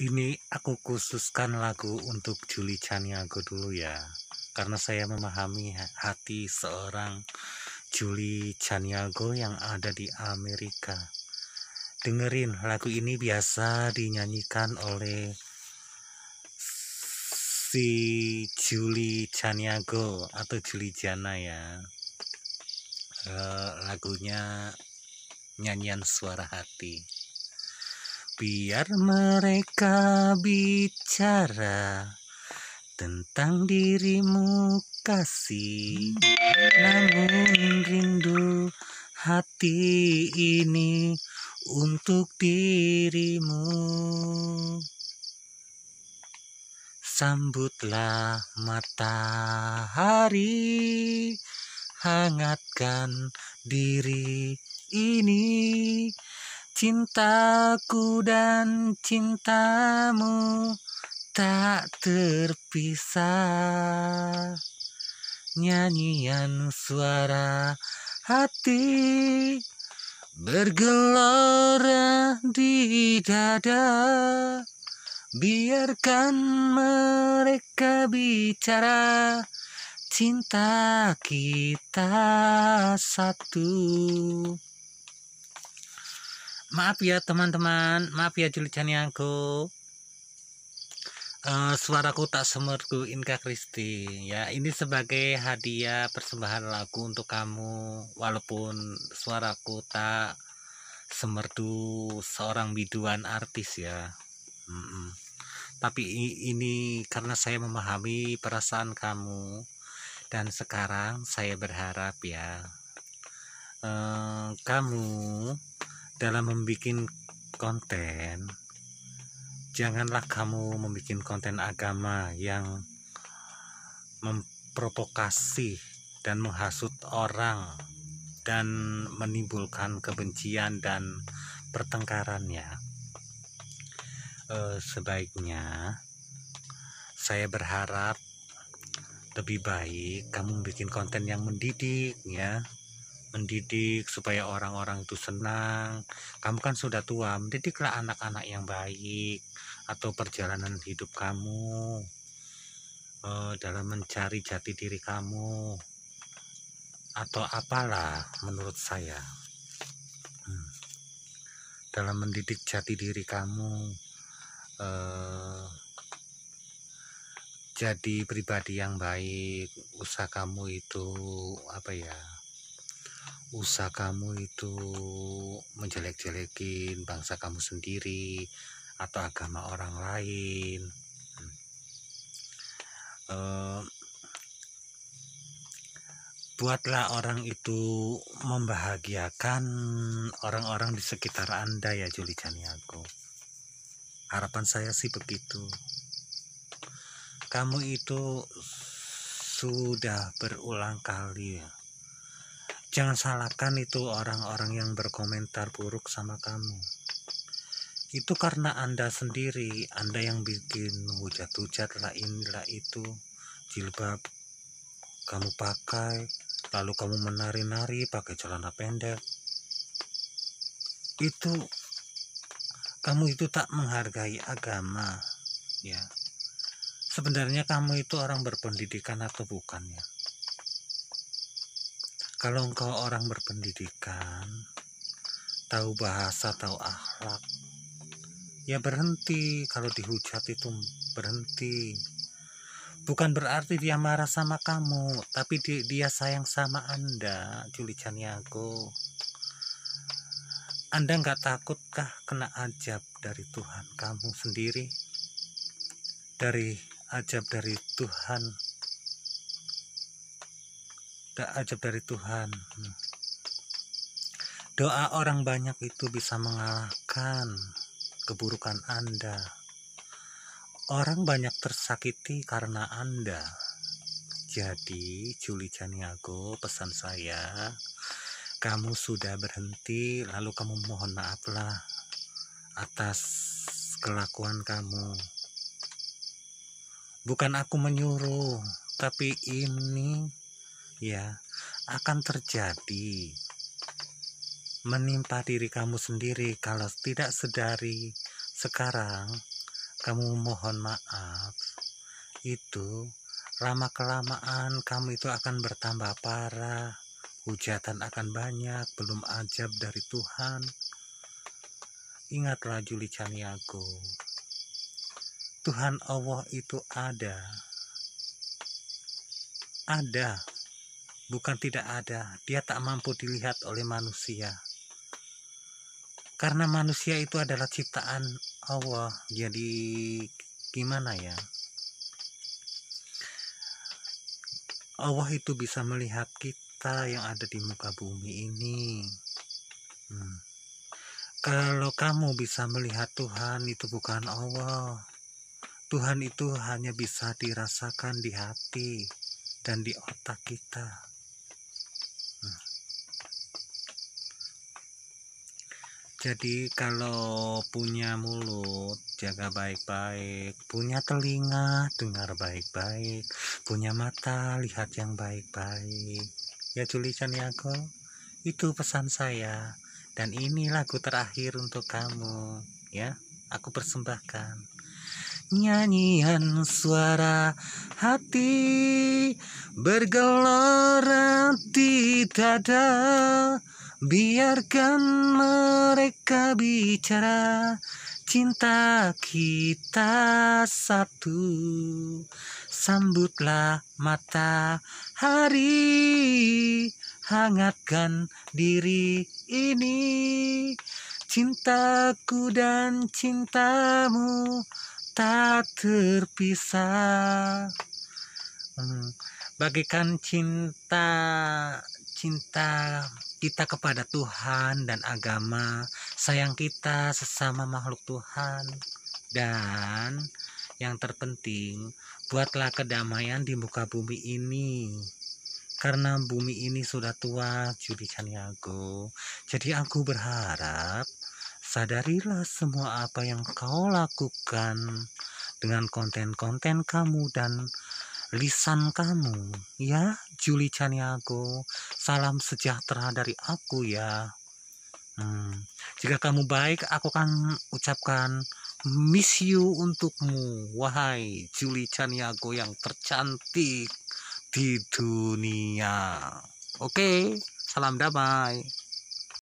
ini aku khususkan lagu untuk Juli Caniago dulu ya karena saya memahami hati seorang Juli Caniago yang ada di Amerika dengerin lagu ini biasa dinyanyikan oleh si Juli Caniago atau Juli Jana ya eh, lagunya nyanyian suara hati Biar mereka bicara tentang dirimu kasih Namun rindu hati ini untuk dirimu Sambutlah matahari Hangatkan diri ini Cintaku dan cintamu tak terpisah Nyanyian suara hati Bergelora di dada Biarkan mereka bicara Cinta kita satu maaf ya teman-teman maaf ya Julianiago uh, eh, suaraku tak semerku Inka Kristi ya ini sebagai hadiah persembahan lagu untuk kamu walaupun suaraku tak semerdu seorang biduan artis ya mm -mm. tapi ini karena saya memahami perasaan kamu dan sekarang saya berharap ya uh, kamu dalam membuat konten janganlah kamu membuat konten agama yang memprovokasi dan menghasut orang dan menimbulkan kebencian dan pertengkarannya e, sebaiknya saya berharap lebih baik kamu bikin konten yang mendidik ya mendidik supaya orang-orang itu senang kamu kan sudah tua mendidiklah anak-anak yang baik atau perjalanan hidup kamu eh, dalam mencari jati diri kamu atau apalah menurut saya hmm. dalam mendidik jati diri kamu eh, jadi pribadi yang baik usaha kamu itu apa ya usaha kamu itu menjelek-jelekin bangsa kamu sendiri atau agama orang lain hmm. uh, buatlah orang itu membahagiakan orang-orang di sekitar anda ya Juli Janiago harapan saya sih begitu kamu itu sudah berulang kali ya Jangan salahkan itu orang-orang yang berkomentar buruk sama kamu. Itu karena Anda sendiri, Anda yang bikin hujat-hujat lah inilah itu, jilbab kamu pakai, lalu kamu menari-nari pakai celana pendek. Itu kamu itu tak menghargai agama, ya. Sebenarnya kamu itu orang berpendidikan atau bukan ya? kalau engkau orang berpendidikan tahu bahasa tahu akhlak ya berhenti kalau dihujat itu berhenti bukan berarti dia marah sama kamu tapi dia, sayang sama anda Juli Caniago anda nggak takutkah kena ajab dari Tuhan kamu sendiri dari ajab dari Tuhan ada ajab dari Tuhan doa orang banyak itu bisa mengalahkan keburukan Anda orang banyak tersakiti karena Anda jadi Juli Janiago pesan saya kamu sudah berhenti lalu kamu mohon maaflah atas kelakuan kamu bukan aku menyuruh tapi ini ya akan terjadi menimpa diri kamu sendiri kalau tidak sedari sekarang kamu mohon maaf itu lama kelamaan kamu itu akan bertambah parah hujatan akan banyak belum ajab dari Tuhan ingatlah Juli Caniago Tuhan Allah itu ada ada bukan tidak ada, dia tak mampu dilihat oleh manusia. Karena manusia itu adalah ciptaan Allah, jadi gimana ya? Allah itu bisa melihat kita yang ada di muka bumi ini. Hmm. Kalau kamu bisa melihat Tuhan, itu bukan Allah. Tuhan itu hanya bisa dirasakan di hati dan di otak kita. jadi kalau punya mulut jaga baik-baik punya telinga dengar baik-baik punya mata lihat yang baik-baik ya Juli Caniago itu pesan saya dan ini lagu terakhir untuk kamu ya aku persembahkan nyanyian suara hati bergelora di dada Biarkan mereka bicara Cinta kita satu Sambutlah matahari Hangatkan diri ini Cintaku dan cintamu Tak terpisah hmm. Bagikan cinta cinta kita kepada Tuhan dan agama, sayang kita sesama makhluk Tuhan, dan yang terpenting, buatlah kedamaian di muka bumi ini. Karena bumi ini sudah tua, Juli Caniago. Jadi aku berharap, sadarilah semua apa yang kau lakukan dengan konten-konten kamu dan lisan kamu ya Juli Caniago salam sejahtera dari aku ya hmm. jika kamu baik aku akan ucapkan miss you untukmu wahai Juli Caniago yang tercantik di dunia oke salam damai